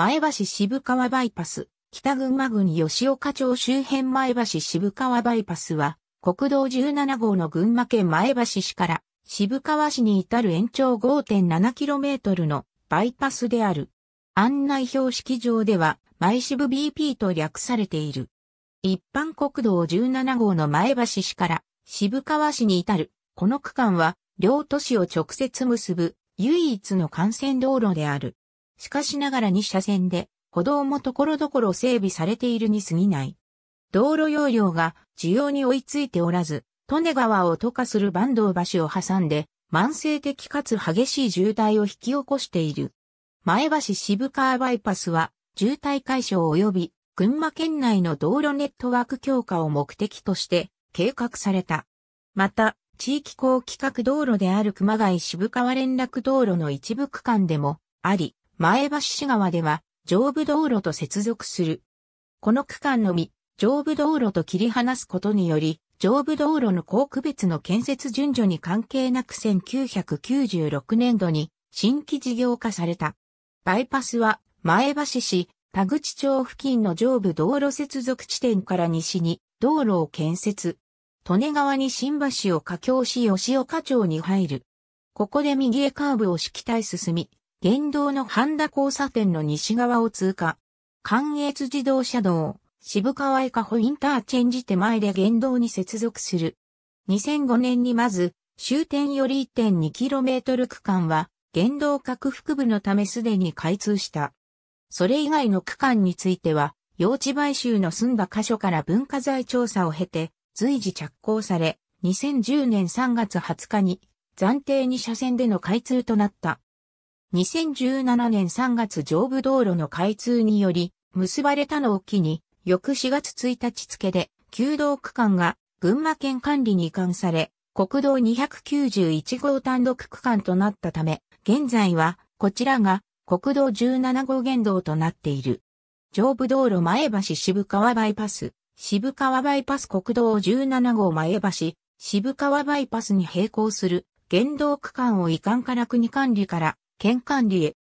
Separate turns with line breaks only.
前橋渋川バイパス、北群馬郡吉岡町周辺前橋渋川バイパスは、国道17号の群馬県前橋市から渋川市に至る延長 5.7km のバイパスである。案内標識上では、前渋 BP と略されている。一般国道17号の前橋市から渋川市に至る、この区間は、両都市を直接結ぶ唯一の幹線道路である。しかしながら2車線で、歩道も所々整備されているに過ぎない。道路容量が需要に追いついておらず、利根川を渡過する坂東橋を挟んで、慢性的かつ激しい渋滞を引き起こしている。前橋渋川バイパスは、渋滞解消及び群馬県内の道路ネットワーク強化を目的として計画された。また、地域公規格道路である熊谷渋川連絡道路の一部区間でもあり、前橋市川では、上部道路と接続する。この区間のみ、上部道路と切り離すことにより、上部道路の高区別の建設順序に関係なく1996年度に新規事業化された。バイパスは前橋市田口町付近の上部道路接続地点から西に道路を建設。利根川に新橋を架橋し吉岡町に入る。ここで右へカーブを敷き対進み、現道の半田交差点の西側を通過。関越自動車道、渋川江加保インターチェンジ手前で現道に接続する。2005年にまず、終点より 1.2km 区間は、現道拡幅部のためすでに開通した。それ以外の区間については、用地買収の済んだ箇所から文化財調査を経て、随時着工され、2010年3月20日に、暫定2車線での開通となった。2017年3月上部道路の開通により、結ばれたのを機に、翌4月1日付で、旧道区間が群馬県管理に移管され、国道291号単独区間となったため、現在は、こちらが国道17号原道となっている。上部道路前橋渋川バイパス、渋川バイパス国道17号前橋、渋川バイパスに並行する、原道区間を移管から国管理から県管理へ。